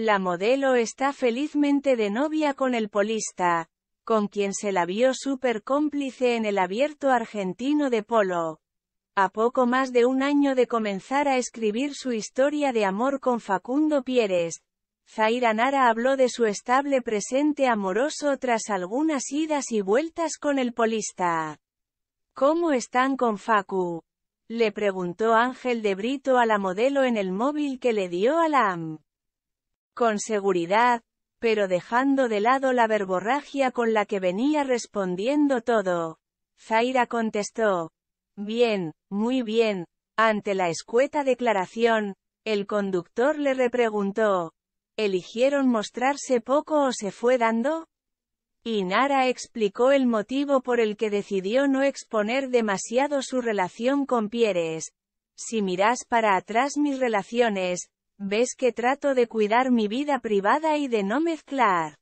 La modelo está felizmente de novia con el polista, con quien se la vio súper cómplice en el abierto argentino de polo. A poco más de un año de comenzar a escribir su historia de amor con Facundo Pieres, Zaira Nara habló de su estable presente amoroso tras algunas idas y vueltas con el polista. ¿Cómo están con Facu? Le preguntó Ángel de Brito a la modelo en el móvil que le dio a la con seguridad, pero dejando de lado la verborragia con la que venía respondiendo todo. Zaira contestó. Bien, muy bien. Ante la escueta declaración, el conductor le repreguntó. ¿Eligieron mostrarse poco o se fue dando? Y Nara explicó el motivo por el que decidió no exponer demasiado su relación con Pieres. Si miras para atrás mis relaciones, Ves que trato de cuidar mi vida privada y de no mezclar.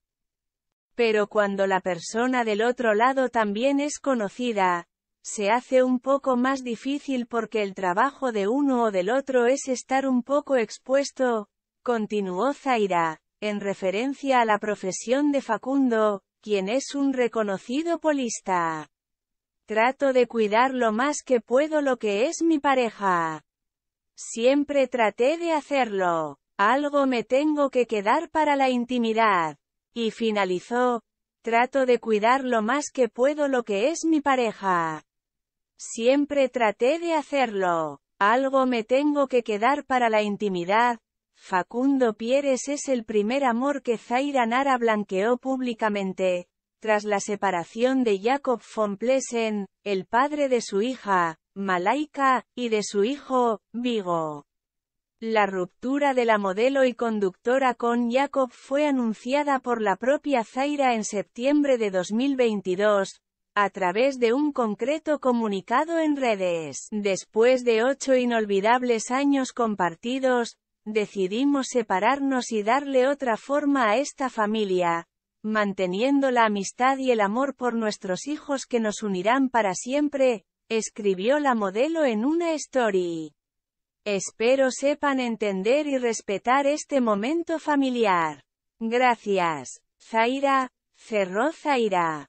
Pero cuando la persona del otro lado también es conocida, se hace un poco más difícil porque el trabajo de uno o del otro es estar un poco expuesto, continuó Zaira, en referencia a la profesión de Facundo, quien es un reconocido polista. Trato de cuidar lo más que puedo lo que es mi pareja. Siempre traté de hacerlo. Algo me tengo que quedar para la intimidad. Y finalizó. Trato de cuidar lo más que puedo lo que es mi pareja. Siempre traté de hacerlo. Algo me tengo que quedar para la intimidad. Facundo Pieres es el primer amor que Zaira Nara blanqueó públicamente. Tras la separación de Jacob von Plessen, el padre de su hija, Malaika, y de su hijo, Vigo. La ruptura de la modelo y conductora con Jacob fue anunciada por la propia Zaira en septiembre de 2022, a través de un concreto comunicado en redes. Después de ocho inolvidables años compartidos, decidimos separarnos y darle otra forma a esta familia, manteniendo la amistad y el amor por nuestros hijos que nos unirán para siempre, escribió la modelo en una story. Espero sepan entender y respetar este momento familiar. Gracias, Zaira, cerró Zaira.